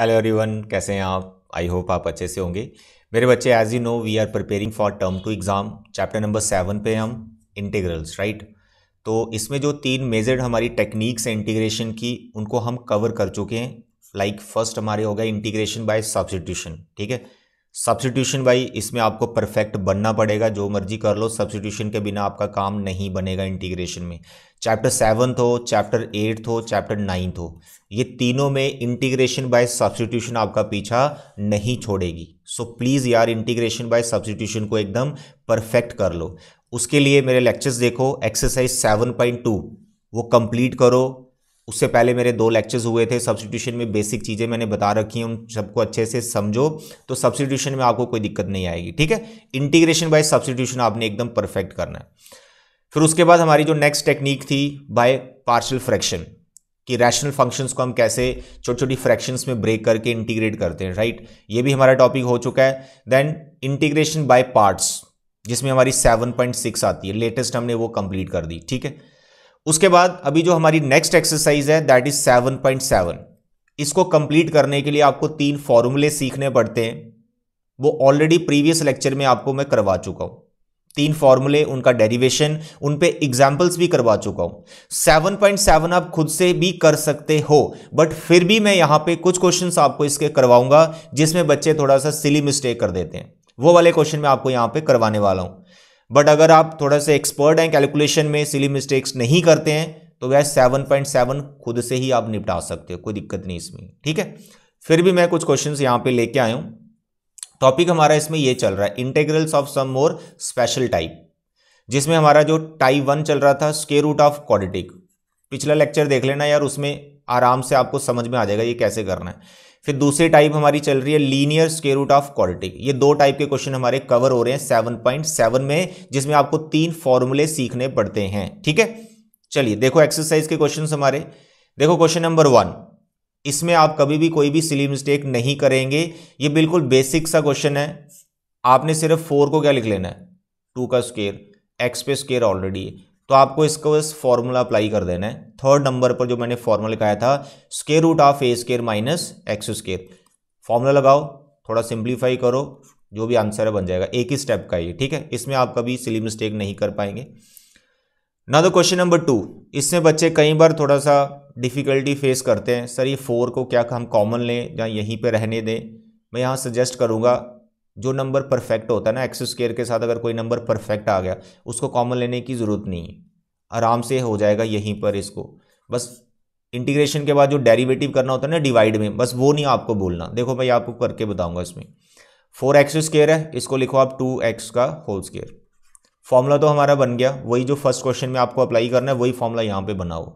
Hello everyone कैसे हैं आप आई होप आप अच्छे से होंगे मेरे बच्चे as you know we are preparing for term two exam chapter number seven पे हम इंटीग्रल्स राइट तो इसमें जो तीन मेजर्ड हमारी टेक्निक्स हैं इंटीग्रेशन की उनको हम कवर कर चुके हैं लाइक like फर्स्ट हमारे हो गए इंटीग्रेशन बाय सब्सटीट्यूशन ठीक है सब्सटीट्यूशन भाई इसमें आपको परफेक्ट बनना पड़ेगा जो मर्जी कर लो सब्सिट्यूशन के बिना आपका काम नहीं बनेगा इंटीग्रेशन में चैप्टर सेवन्थ हो चैप्टर एट्थ हो चैप्टर नाइन्थ हो ये तीनों में इंटीग्रेशन बाय सब्सटीट्यूशन आपका पीछा नहीं छोड़ेगी सो so, प्लीज़ यार इंटीग्रेशन बाय सब्सटीट्यूशन को एकदम परफेक्ट कर लो उसके लिए मेरे लेक्चर्स देखो एक्सरसाइज सेवन पॉइंट टू वो कंप्लीट करो उससे पहले मेरे दो लेक्चर्स हुए थे सब्सटीट्यूशन में बेसिक चीज़ें मैंने बता रखी हैं उन सबको अच्छे से समझो तो सब्सटीट्यूशन में आपको कोई दिक्कत नहीं आएगी ठीक है इंटीग्रेशन बाय सब्सटीट्यूशन आपने एकदम परफेक्ट करना है फिर उसके बाद हमारी जो नेक्स्ट टेक्निक थी बाय पार्शल फ्रैक्शन कि रैशनल फंक्शंस को हम कैसे छोटी छोटी फ्रैक्शंस में ब्रेक करके इंटीग्रेट करते हैं राइट ये भी हमारा टॉपिक हो चुका है देन इंटीग्रेशन बाय पार्ट्स जिसमें हमारी 7.6 आती है लेटेस्ट हमने वो कंप्लीट कर दी ठीक है उसके बाद अभी जो हमारी नेक्स्ट एक्सरसाइज है that is seven point seven इसको कंप्लीट करने के लिए आपको तीन फॉर्मूले सीखने पड़ते हैं वो ऑलरेडी प्रीवियस लेक्चर में आपको मैं करवा चुका हूं तीन फॉर्मूले उनका डेरिवेशन उन पे एग्जाम्पल्स भी करवा चुका हूं सेवन पॉइंट सेवन आप खुद से भी कर सकते हो बट फिर भी मैं यहां पे कुछ क्वेश्चन आपको इसके करवाऊंगा जिसमें बच्चे थोड़ा सा सिली मिस्टेक कर देते हैं वो वाले क्वेश्चन मैं आपको यहां पे करवाने वाला हूं बट अगर आप थोड़ा सा एक्सपर्ट हैं कैलकुलेशन में सिली मिस्टेक्स नहीं करते हैं तो वह सेवन पॉइंट सेवन खुद से ही आप निपटा सकते हो कोई दिक्कत नहीं इसमें ठीक है फिर भी मैं कुछ क्वेश्चंस यहाँ पे लेके आया हूँ टॉपिक हमारा इसमें ये चल रहा है integrals of some more special type जिसमें हमारा जो टाइप वन चल रहा था स्के रूट ऑफ क्वाडिटिक पिछला लेक्चर देख लेना यार उसमें आराम से आपको समझ में आ जाएगा ये कैसे करना है फिर दूसरी टाइप हमारी चल रही है linear square root of quadratic ये दो टाइप के क्वेश्चन हमारे कवर हो रहे हैं सेवन पॉइंट सेवन में जिसमें आपको तीन फॉर्मूले सीखने पड़ते हैं ठीक है चलिए देखो एक्सरसाइज के क्वेश्चन हमारे देखो क्वेश्चन नंबर वन इसमें आप कभी भी कोई भी सिली मिस्टेक नहीं करेंगे ये बिल्कुल बेसिक सा क्वेश्चन है आपने सिर्फ फोर को क्या लिख लेना है टू का स्केयर एक्स पे स्केयर ऑलरेडी है तो आपको इसको इस फॉर्मूला अप्लाई कर देना है थर्ड नंबर पर जो मैंने फॉर्मूला लिखाया था square root of a square minus x square formula लगाओ थोड़ा सिंप्लीफाई करो जो भी आंसर है बन जाएगा एक ही स्टेप का ये ठीक है इसमें आप कभी सिली मिस्टेक नहीं कर पाएंगे ना तो क्वेश्चन नंबर टू इसमें बच्चे कई बार थोड़ा सा डिफ़िकल्टी फेस करते हैं सर ये फोर को क्या हम कॉमन लें या यहीं पर रहने दें मैं यहाँ सजेस्ट करूँगा जो नंबर परफेक्ट होता है ना एक्स स्केयर के साथ अगर कोई नंबर परफेक्ट आ गया उसको कॉमन लेने की ज़रूरत नहीं है आराम से हो जाएगा यहीं पर इसको बस इंटीग्रेशन के बाद जो डेरिवेटिव करना होता है ना डिवाइड में बस वो नहीं आपको बोलना देखो मैं आपको करके बताऊंगा इसमें फोर एक्स स्केयर है इसको लिखो आप टू एक्स का होल स्केयर फॉर्मूला तो हमारा बन गया वही जो फर्स्ट क्वेश्चन में आपको अप्लाई करना है वही फॉर्मूला यहाँ पर बनाओ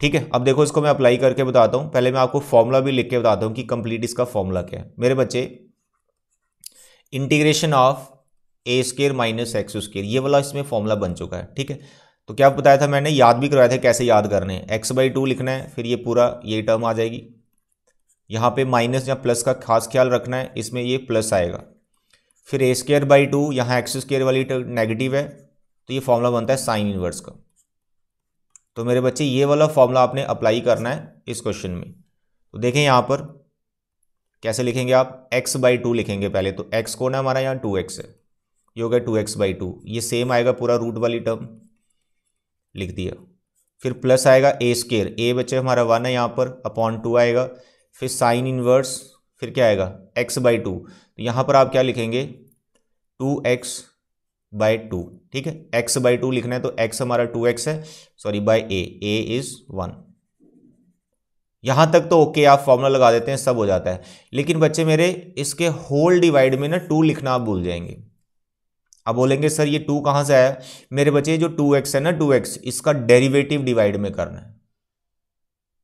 ठीक है अब देखो इसको मैं अप्लाई करके बताता हूँ पहले मैं आपको फॉर्मूला भी लिख के बताता हूँ कि कंप्लीट इसका फॉर्मूला क्या है मेरे बच्चे integration of a square minus x square ये वाला इसमें फॉर्मूला बन चुका है ठीक है तो क्या बताया था मैंने याद भी करवाया था कैसे याद करने हैं एक्स बाई टू लिखना है फिर ये पूरा ये टर्म आ जाएगी यहाँ पे माइनस या प्लस का खास ख्याल रखना है इसमें ये प्लस आएगा फिर ए स्केयर बाई टू यहाँ एक्स स्केयर वाली नेगेटिव तो है तो ये फॉर्मूला बनता है साइन इनवर्स का तो मेरे बच्चे ये वाला फॉर्मूला आपने अप्लाई करना है इस क्वेश्चन में तो देखें यहाँ पर कैसे लिखेंगे आप x बाई टू लिखेंगे पहले तो x कौन है हमारा यहाँ टू एक्स है ये हो गया टू एक्स बाई टू ये सेम आएगा पूरा रूट वाली टर्म लिख दिया फिर प्लस आएगा ए स्केयर ए बच्चे हमारा वन है यहाँ पर अपॉन टू आएगा फिर साइन इनवर्स फिर क्या आएगा x बाई टू तो यहाँ पर आप क्या लिखेंगे टू एक्स बाय टू ठीक है x बाई टू लिखना है तो x हमारा टू एक्स है sorry by a as is one यहाँ तक तो ओके आप फॉर्मूला लगा देते हैं सब हो जाता है लेकिन बच्चे मेरे इसके होल डिवाइड में ना टू लिखना आप भूल जाएंगे आप बोलेंगे सर ये टू कहाँ से आया मेरे बच्चे जो टू एक्स है ना टू एक्स इसका डेरिवेटिव डिवाइड में करना है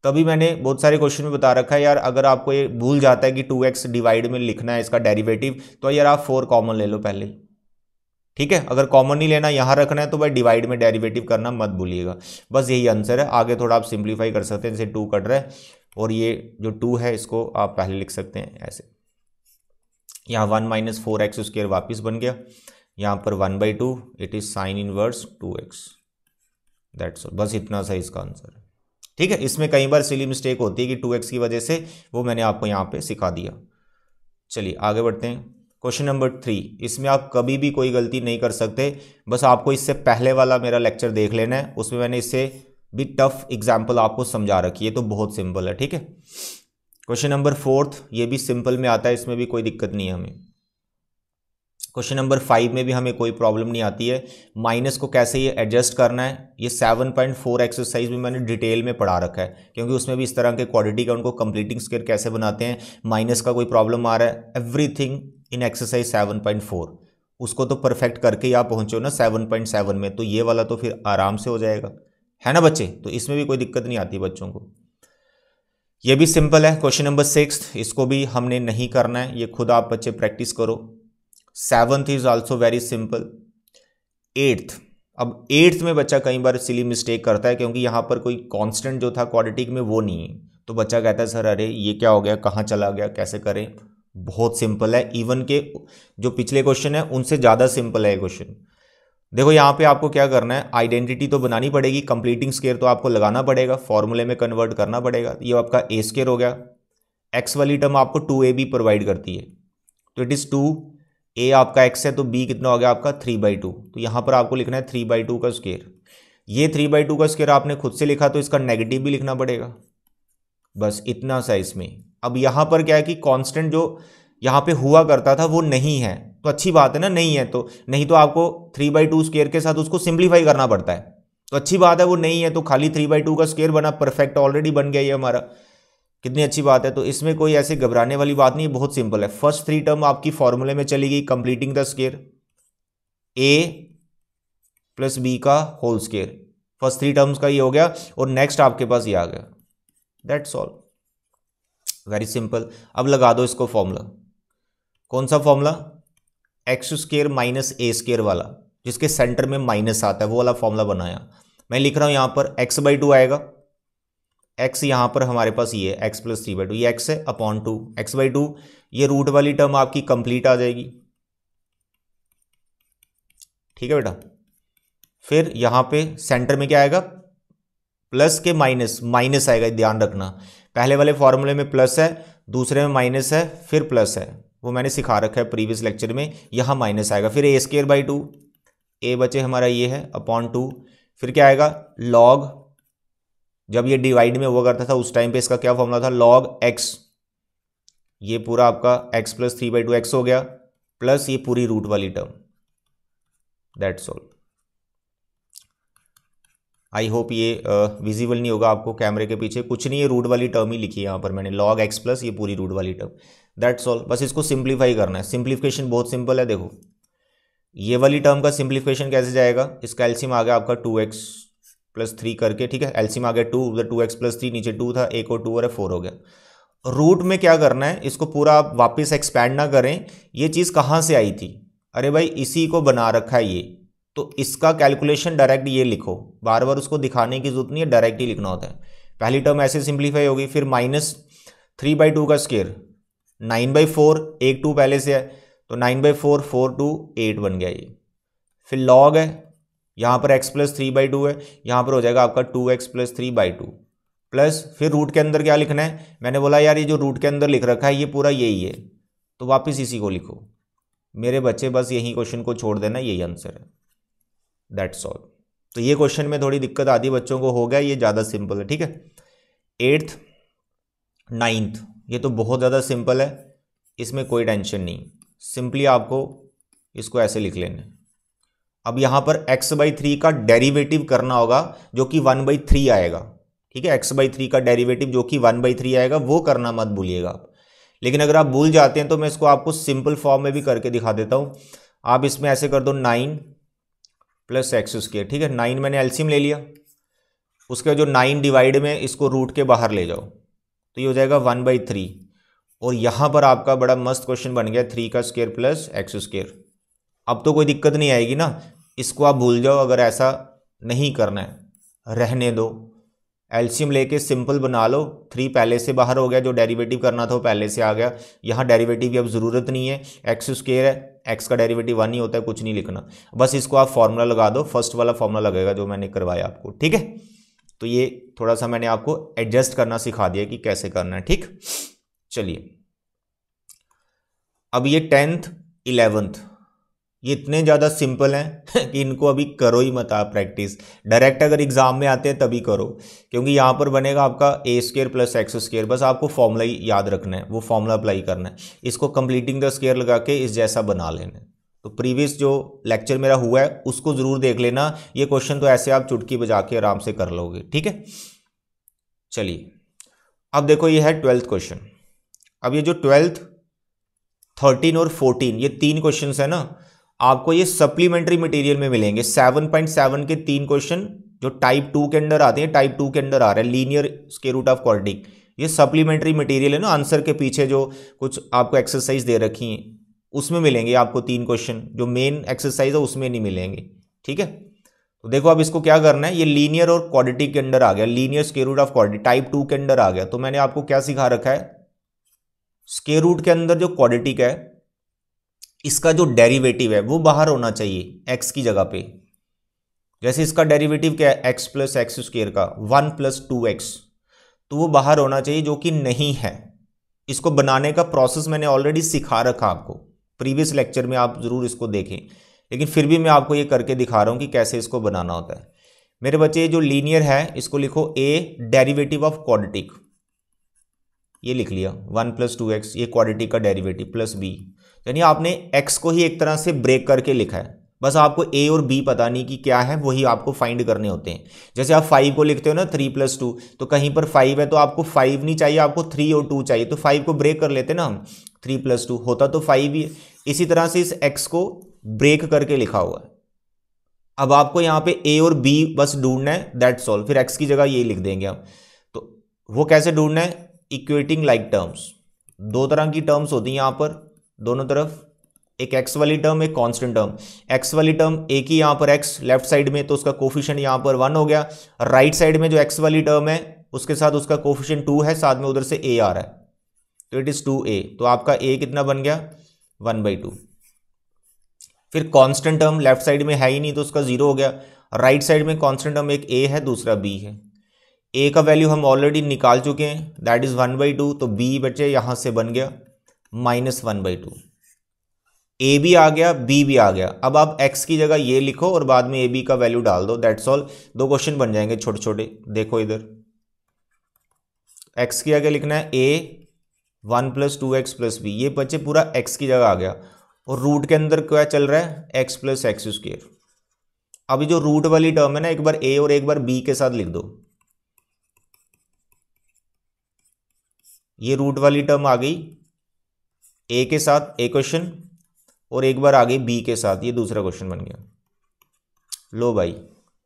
तभी मैंने बहुत सारे क्वेश्चन में बता रखा है यार अगर आपको ये भूल जाता है कि टू एक्स डिवाइड में लिखना है इसका डेरिवेटिव तो यार आप फोर कॉमन ले लो पहले ही ठीक है अगर कॉमन नहीं लेना यहाँ रखना है तो भाई डिवाइड में डेरिवेटिव करना मत भूलिएगा बस यही आंसर है आगे थोड़ा आप सिंप्लीफाई कर सकते हैं जैसे टू कट रहा है और ये जो टू है इसको आप पहले लिख सकते हैं ऐसे यहाँ one minus four x square वापिस बन गया यहाँ पर one by two it is sine inverse two x that's बस इतना सा इसका आंसर है ठीक है इसमें कई बार सिली मिस्टेक होती है कि टू एक्स की वजह से वो मैंने आपको यहाँ पर सिखा दिया चलिए आगे बढ़ते हैं क्वेश्चन नंबर थ्री इसमें आप कभी भी कोई गलती नहीं कर सकते बस आपको इससे पहले वाला मेरा लेक्चर देख लेना है उसमें मैंने इससे भी टफ एग्जाम्पल आपको समझा रखी है तो बहुत सिंपल है ठीक है क्वेश्चन नंबर फोर्थ ये भी सिंपल में आता है इसमें भी कोई दिक्कत नहीं है हमें क्वेश्चन नंबर फाइव में भी हमें कोई प्रॉब्लम नहीं आती है माइनस को कैसे ये एडजस्ट करना है ये सेवन पॉइंट फोर एक्सरसाइज भी मैंने डिटेल में पढ़ा रखा है क्योंकि उसमें भी इस तरह के क्वालिटी का उनको कंप्लीटिंग स्केयर कैसे बनाते हैं माइनस का कोई प्रॉब्लम आ रहा है everything in exercise seven point four उसको तो परफेक्ट करके ही आप पहुँचो ना सेवन पॉइंट सेवन में तो ये वाला तो फिर आराम से हो जाएगा है ना बच्चे तो इसमें भी कोई दिक्कत नहीं आती बच्चों को ये भी सिंपल है क्वेश्चन नंबर सिक्स इसको भी हमने नहीं करना है ये खुद आप बच्चे प्रैक्टिस करो seventh is also very simple eighth अब एट्थ में बच्चा कई बार सिली मिस्टेक करता है क्योंकि यहाँ पर कोई कांस्टेंट जो था क्वाड्रेटिक में वो नहीं है तो बच्चा कहता है सर अरे ये क्या हो गया कहाँ चला गया कैसे करें बहुत सिंपल है इवन के जो पिछले क्वेश्चन है उनसे ज़्यादा सिंपल है क्वेश्चन देखो यहाँ पे आपको क्या करना है आइडेंटिटी तो बनानी पड़ेगी कंप्लीटिंग स्केयर तो आपको लगाना पड़ेगा फॉर्मूले में कन्वर्ट करना पड़ेगा ये आपका ए स्केयर हो गया एक्स वाली टर्म आपको टू ए बी प्रोवाइड करती है तो इट इज़ टू ए आपका एक्स है तो बी कितना हो गया आपका थ्री बाई टू तो यहाँ पर आपको लिखना है थ्री बाई टू का स्केयर ये थ्री बाई टू का स्केयर आपने खुद से लिखा तो इसका नेगेटिव भी लिखना पड़ेगा बस इतना सा इसमें अब यहाँ पर क्या है कि कांस्टेंट जो यहाँ पे हुआ करता था वो नहीं है तो अच्छी बात है ना नहीं है तो नहीं तो आपको थ्री बाई टू स्केयर के साथ उसको सिंप्लीफाई करना पड़ता है तो अच्छी बात है वो नहीं है तो खाली थ्री बाई टू का स्केयर बना परफेक्ट ऑलरेडी बन गया ये हमारा कितनी अच्छी बात है तो इसमें कोई ऐसे घबराने वाली बात नहीं बहुत सिंपल है फर्स्ट थ्री टर्म आपकी फॉर्मूले में चली गई completing the square a plus b का whole square first three terms का ये हो गया और नेक्स्ट आपके पास ये आ गया दैट्स ऑल वेरी सिंपल अब लगा दो इसको फॉर्मूला कौन सा formula x square minus a square वाला जिसके सेंटर में माइनस आता है वो वाला फॉर्मूला बनाया मैं लिख रहा हूं यहां पर एक्स बाई टू आएगा एक्स यहां पर हमारे पास ये x plus three by two ये एक्स है upon two x by two ये रूट वाली टर्म आपकी कंप्लीट आ जाएगी ठीक है बेटा फिर यहां पे सेंटर में क्या आएगा प्लस के माइनस माइनस आएगा ध्यान रखना पहले वाले फॉर्मूले में प्लस है दूसरे में माइनस है फिर प्लस है वो मैंने सिखा रखा है प्रीवियस लेक्चर में यहाँ माइनस आएगा फिर a square by two a बचे हमारा ये है अपॉन टू फिर क्या आएगा लॉग जब ये डिवाइड में हुआ करता था उस टाइम पे इसका क्या फॉर्मूला था लॉग एक्स ये पूरा आपका x plus three by two x हो गया प्लस ये पूरी रूट वाली term that's all I hope ये विजिबल नहीं होगा आपको कैमरे के पीछे कुछ नहीं है रूट वाली टर्म ही लिखी है यहाँ पर मैंने लॉग एक्स प्लस ये पूरी रूट वाली टर्म दैट्स ऑल बस इसको सिंप्लीफाई करना है सिंप्लीफिकेशन बहुत सिंपल है देखो ये वाली टर्म का सिंप्लीफिकेशन कैसे जाएगा इसका एल्सियम आ गया आपका टू एक्स प्लस थ्री करके ठीक है एल्सियम आ गया टू उधर टू एक्स प्लस थ्री नीचे टू था एक और टू और फोर हो गया रूट में क्या करना है इसको पूरा आप वापस एक्सपैंड ना करें ये चीज़ कहाँ से आई थी अरे भाई इसी को बना रखा है ये तो इसका कैलकुलेशन डायरेक्ट ये लिखो बार बार उसको दिखाने की जरूरत नहीं है डायरेक्ट ही लिखना होता है पहली टर्म ऐसे सिंप्लीफाई होगी फिर माइनस थ्री बाई टू का स्केयर नाइन बाई फोर एक टू पहले से है तो nine by four four two eight बन गया ये फिर लॉग है यहाँ पर x plus three by two है यहाँ पर हो जाएगा आपका two x plus three by two plus फिर रूट के अंदर क्या लिखना है मैंने बोला यार ये जो रूट के अंदर लिख रखा है ये पूरा यही है तो वापस इसी को लिखो मेरे बच्चे बस यही क्वेश्चन को छोड़ देना यही आंसर है दैट्स ऑल तो ये क्वेश्चन में थोड़ी दिक्कत आधी बच्चों को हो गया ये ज़्यादा सिंपल है ठीक है एट्थ नाइन्थ ये तो बहुत ज़्यादा सिंपल है इसमें कोई टेंशन नहीं सिंपली आपको इसको ऐसे लिख लेना है अब यहाँ पर x बाई थ्री का डेरिवेटिव करना होगा जो कि वन बाई थ्री आएगा ठीक है x बाई थ्री का डेरिवेटिव जो कि वन बाई थ्री आएगा वो करना मत भूलिएगा आप लेकिन अगर आप भूल जाते हैं तो मैं इसको आपको सिंपल फॉर्म में भी करके दिखा देता हूँ आप इसमें ऐसे कर दो नाइन प्लस एक्स स्केयर ठीक है नाइन मैंने एल्सीम ले लिया उसके जो नाइन डिवाइड में इसको रूट के बाहर ले जाओ तो ये हो जाएगा वन बाई थ्री और यहाँ पर आपका बड़ा मस्त क्वेश्चन बन गया थ्री का स्केयर प्लस एक्स स्केयर अब तो कोई दिक्कत नहीं आएगी ना इसको आप भूल जाओ अगर ऐसा नहीं करना है रहने दो एल्शियम लेके सिंपल बना लो थ्री पहले से बाहर हो गया जो डेरिवेटिव करना था वो पहले से आ गया यहाँ डेरिवेटिव की अब ज़रूरत नहीं है एक्स स्केयर है एक्स का डेरिवेटिव वन ही होता है कुछ नहीं लिखना बस इसको आप फॉर्मूला लगा दो फर्स्ट वाला फॉर्मूला लगेगा जो मैंने करवाया आपको ठीक है तो ये थोड़ा सा मैंने आपको एडजस्ट करना सिखा दिया कि कैसे करना है ठीक चलिए अब ये टेंथ इलेवेंथ ये इतने ज़्यादा सिंपल हैं कि इनको अभी करो ही मत आप प्रैक्टिस डायरेक्ट अगर एग्ज़ाम में आते हैं तभी करो क्योंकि यहाँ पर बनेगा आपका a square plus x square बस आपको फॉर्मूला ही याद रखना है वो फॉर्मूला अप्लाई करना है इसको कंप्लीटिंग द स्केयर लगा के इस जैसा बना लेना है तो प्रीवियस जो लेक्चर मेरा हुआ है उसको ज़रूर देख लेना ये क्वेश्चन तो ऐसे आप चुटकी बजा के आराम से कर लोगे ठीक है चलिए अब देखो ये है ट्वेल्थ क्वेश्चन अब ये जो ट्वेल्थ थर्टीन और फोर्टीन ये तीन क्वेश्चन है ना आपको ये सप्लीमेंट्री मटेरियल में मिलेंगे 7.7 के तीन क्वेश्चन जो टाइप टू के अंदर आते हैं टाइप टू के अंदर आ रहे हैं linear square root of quadratic ये सप्लीमेंट्री मटेरियल है ना आंसर के पीछे जो कुछ आपको एक्सरसाइज दे रखी है उसमें मिलेंगे आपको तीन क्वेश्चन जो मेन एक्सरसाइज है उसमें नहीं मिलेंगे ठीक है तो देखो अब इसको क्या करना है ये लीनियर और क्वाड्रेटिक के अंडर आ गया linear square root of quality type two के अंडर आ गया तो मैंने आपको क्या सिखा रखा है स्केयर रूट के अंदर जो क्वाडिटिक है इसका जो डेरिवेटिव है वो बाहर होना चाहिए एक्स की जगह पे जैसे इसका डेरिवेटिव क्या है एक्स प्लस एक्स स्क्र का वन प्लस टू एक्स तो वो बाहर होना चाहिए जो कि नहीं है इसको बनाने का प्रोसेस मैंने ऑलरेडी सिखा रखा आपको प्रीवियस लेक्चर में आप ज़रूर इसको देखें लेकिन फिर भी मैं आपको ये करके दिखा रहा हूँ कि कैसे इसको बनाना होता है मेरे बच्चे जो लीनियर है इसको लिखो ए डेरिवेटिव ऑफ क्वालिटिक ये लिख लिया वन प्लस टू एक्स ये क्वाडिटिक का डेरिवेटिव प्लस बी यानी आपने एक्स को ही एक तरह से ब्रेक करके लिखा है बस आपको ए और बी पता नहीं कि क्या है वही आपको फाइंड करने होते हैं जैसे आप फाइव को लिखते हो ना थ्री प्लस टू तो कहीं पर फाइव है तो आपको फाइव नहीं चाहिए आपको थ्री और टू चाहिए तो फाइव को ब्रेक कर लेते ना हम थ्री प्लस टू होता तो फाइव ही है इसी तरह से इस एक्स को ब्रेक करके लिखा हुआ है अब आपको यहाँ पे ए और बी बस ढूंढना है दैट सॉल्व फिर एक्स की जगह ये लिख देंगे हम तो वो कैसे ढूंढना है इक्वेटिंग लाइक टर्म्स दो तरह की टर्म्स होती हैं यहाँ पर दोनों तरफ एक एक्स वाली टर्म एक कांस्टेंट टर्म एक्स वाली टर्म एक ही यहाँ पर एक्स लेफ्ट साइड में तो उसका कोफिशियंट यहाँ पर वन हो गया राइट right साइड में जो एक्स वाली टर्म है उसके साथ उसका कोफिशियंट टू है साथ में उधर से ए आ रहा है तो इट इज़ टू ए तो आपका ए कितना बन गया वन बाई टू फिर कांस्टेंट टर्म लेफ्ट साइड में है ही नहीं तो उसका जीरो हो गया राइट right साइड में कॉन्स्टेंट टर्म एक ए है दूसरा बी है ए का वैल्यू हम ऑलरेडी निकाल चुके हैं that is one by two तो बी बचे यहाँ से बन गया minus one by two a भी आ गया बी भी आ गया अब आप एक्स की जगह ये लिखो और बाद में ए बी का वैल्यू डाल दो दैट्स ऑल दो क्वेश्चन बन जाएंगे छोटे छोटे देखो इधर एक्स की आगे लिखना है a one plus two x plus b ये बच्चे पूरा एक्स की जगह आ गया और रूट के अंदर क्या चल रहा है एक्स प्लस एक्स स्क्र अभी जो रूट वाली टर्म है ना एक बार ए और एक बार बी के साथ लिख दो ये रूट वाली टर्म आ गई ए के साथ ए क्वेश्चन और एक बार आगे बी के साथ ये दूसरा क्वेश्चन बन गया लो भाई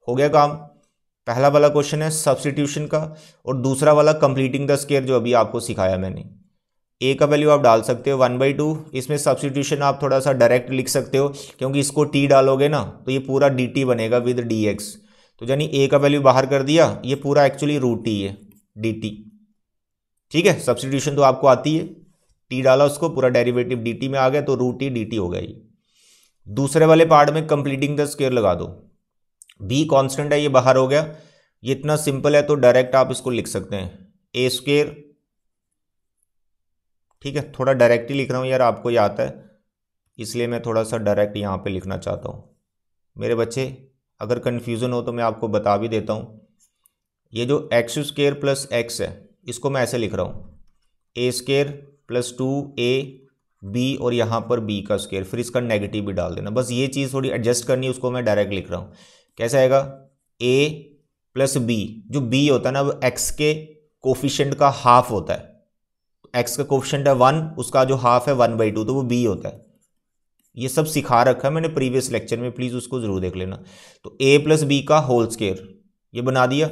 हो गया काम पहला वाला क्वेश्चन है सब्सटीट्यूशन का और दूसरा वाला कंप्लीटिंग द स्केयर जो अभी आपको सिखाया मैंने ए का वैल्यू आप डाल सकते हो वन बाई टू इसमें सब्सटीट्यूशन आप थोड़ा सा डायरेक्ट लिख सकते हो क्योंकि इसको टी डालोगे ना तो ये पूरा डी टी बनेगा विद डी एक्स तो यानी ए का वैल्यू बाहर कर दिया ये पूरा एक्चुअली रूट टी है डी टी ठीक है सब्सटीट्यूशन तो आपको आती है टी डाला उसको पूरा डेरिवेटिव डी में आ गया तो रूट ई डी हो गई दूसरे वाले पार्ट में कंप्लीटिंग द स्केयर लगा दो बी कॉन्स्टेंट है ये बाहर हो गया ये इतना सिंपल है तो डायरेक्ट आप इसको लिख सकते हैं ए स्केयर ठीक है थोड़ा डायरेक्ट ही लिख रहा हूँ यार आपको याद है इसलिए मैं थोड़ा सा डायरेक्ट यहाँ पे लिखना चाहता हूँ मेरे बच्चे अगर कन्फ्यूज़न हो तो मैं आपको बता भी देता हूँ ये जो एक्स स्केयर प्लस एक्स है इसको मैं ऐसे लिख रहा हूँ a square plus two a b और यहाँ पर बी का स्केयर फिर इसका नेगेटिव भी डाल देना बस ये चीज़ थोड़ी एडजस्ट करनी है उसको मैं डायरेक्ट लिख रहा हूँ कैसा आएगा ए प्लस बी जो बी होता है ना वो एक्स के कोफिशेंट का हाफ होता है एक्स का कोफिशेंट है वन उसका जो हाफ है वन बाई टू तो वो बी होता है ये सब सिखा रखा है मैंने प्रीवियस लेक्चर में प्लीज़ उसको ज़रूर देख लेना तो ए प्लस बी का होल स्केयर ये बना दिया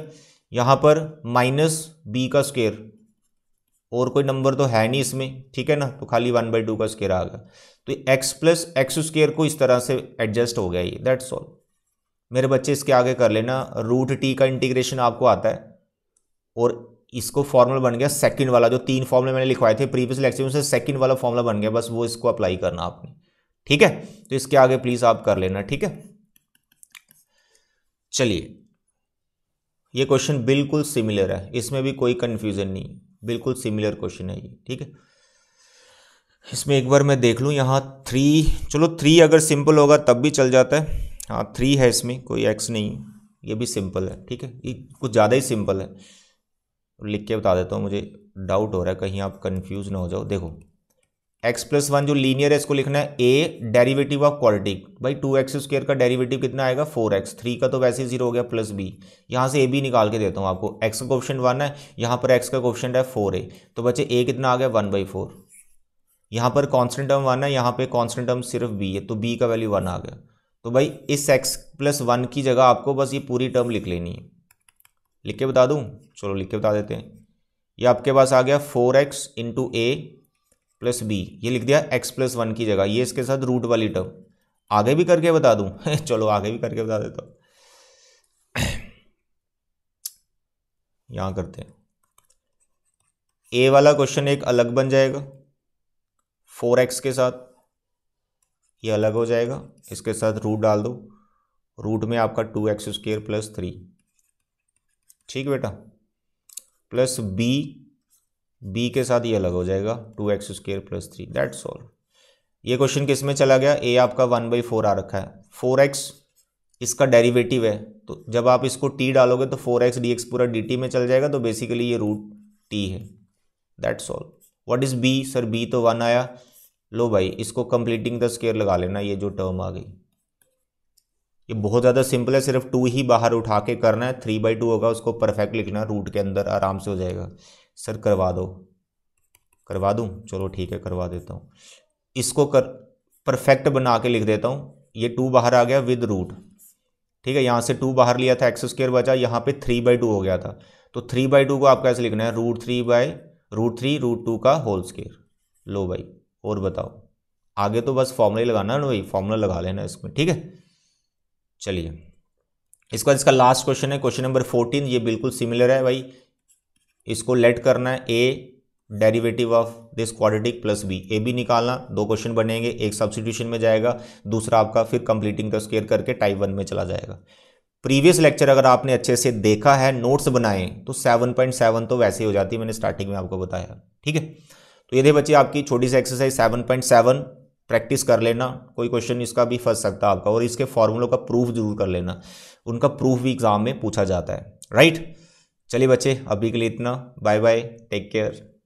यहाँ पर माइनस बी का स्केयर और कोई नंबर तो है नहीं इसमें ठीक है ना तो खाली वन बाई टू का स्केयर आ गया तो एक्स प्लस एक्स स्केयर को इस तरह से एडजस्ट हो गया ये दैट्स ऑल मेरे बच्चे इसके आगे कर लेना रूट टी का इंटीग्रेशन आपको आता है और इसको फॉर्मूला बन गया सेकंड वाला जो तीन फॉर्मूले मैंने लिखवाए थे प्रीवियस लेक्चर में से सेकंड वाला फॉर्मूला बन गया बस वो इसको अप्लाई करना आपने ठीक है तो इसके आगे प्लीज़ आप कर लेना ठीक है चलिए ये क्वेश्चन बिल्कुल सिमिलर है इसमें भी कोई कन्फ्यूज़न नहीं बिल्कुल सिमिलर क्वेश्चन है ये ठीक है इसमें एक बार मैं देख लूँ यहाँ थ्री चलो थ्री अगर सिंपल होगा तब भी चल जाता है हाँ थ्री है इसमें कोई एक्स नहीं ये भी सिंपल है ठीक है ये कुछ ज़्यादा ही सिंपल है लिख के बता देता हूँ मुझे डाउट हो रहा है कहीं आप कंफ्यूज ना हो जाओ देखो एक्स प्लस वन जो लीनियर है इसको लिखना है ए डेरिवेटिव ऑफ क्वाड्रेटिक भाई टू एक्स स्क्वेयर का डेरिवेटिव कितना आएगा फोर एक्स थ्री का तो वैसे ही जीरो हो गया प्लस बी यहाँ से ए बी निकाल के देता हूँ आपको एक्स का क्वेश्चन वन है यहाँ पर एक्स का क्वेश्चन है फोर ए तो बच्चे ए कितना आ गया वन बाई फोर यहाँ पर कॉन्स्टेंट टर्म वन है यहाँ पर कॉन्स्टेंट टर्म सिर्फ बी है तो बी का वैल्यू वन आ गया तो भाई इस एक्स प्लस वन की जगह आपको बस ये पूरी टर्म लिख लेनी है लिख के बता दूँ चलो लिख के बता देते हैं ये आपके पास आ गया four x into a plus b ये लिख दिया एक्स प्लस वन की जगह ये इसके साथ रूट वाली टर्म आगे भी करके बता दूं चलो आगे भी करके बता देता हूँ यहां करते हैं ए वाला क्वेश्चन एक अलग बन जाएगा फोर एक्स के साथ ये अलग हो जाएगा इसके साथ रूट डाल दो रूट में आपका two x square plus three ठीक बेटा प्लस बी बी के साथ ये अलग हो जाएगा two x square plus three that solve ये क्वेश्चन किस में चला गया ए आपका वन बाई फोर आ रखा है फोर एक्स इसका डेरिवेटिव है तो जब आप इसको टी डालोगे तो फोर एक्स डी एक्स पूरा डी टी में चल जाएगा तो बेसिकली ये रूट टी है that solve what is b sir b तो वन आया लो भाई इसको कंप्लीटिंग द स्केयर लगा लेना ये जो टर्म आ गई ये बहुत ज़्यादा सिंपल है सिर्फ टू ही बाहर उठा के करना है थ्री बाई टू होगा उसको परफेक्ट लिखना रूट के अंदर आराम से हो जाएगा सर करवा दो करवा दूँ चलो ठीक है करवा देता हूँ इसको कर परफेक्ट बना के लिख देता हूँ ये टू बाहर आ गया विद रूट ठीक है यहाँ से टू बाहर लिया था एक्स स्क्र बचा यहाँ पे थ्री बाई टू हो गया था तो थ्री बाई टू को आप कैसे लिखना है root three by root three root two का होल स्केयर लो भाई और बताओ आगे तो बस फॉर्मूला ही लगाना है ना भाई फॉर्मूला लगा लेना इसमें ठीक है चलिए इसके बाद इसका लास्ट क्वेश्चन है क्वेश्चन नंबर फोर्टीन ये बिल्कुल सिमिलर है भाई इसको लेट करना है a derivative of this quadratic plus b a b निकालना दो क्वेश्चन बनेंगे एक सब्सिट्यूशन में जाएगा दूसरा आपका फिर कंप्लीटिंग का स्केयर करके टाइप वन में चला जाएगा प्रीवियस लेक्चर अगर आपने अच्छे से देखा है नोट्स बनाए तो सेवन पॉइंट सेवन तो वैसे ही हो जाती है मैंने स्टार्टिंग में आपको बताया ठीक है तो ये बच्चे आपकी छोटी सी exercise seven point seven practice कर लेना कोई क्वेश्चन इसका भी फंस सकता है आपका और इसके फॉर्मूलों का प्रूफ जरूर कर लेना उनका प्रूफ भी एग्जाम में पूछा जाता है राइट right? चलिए बच्चे अभी के लिए इतना बाय बाय टेक केयर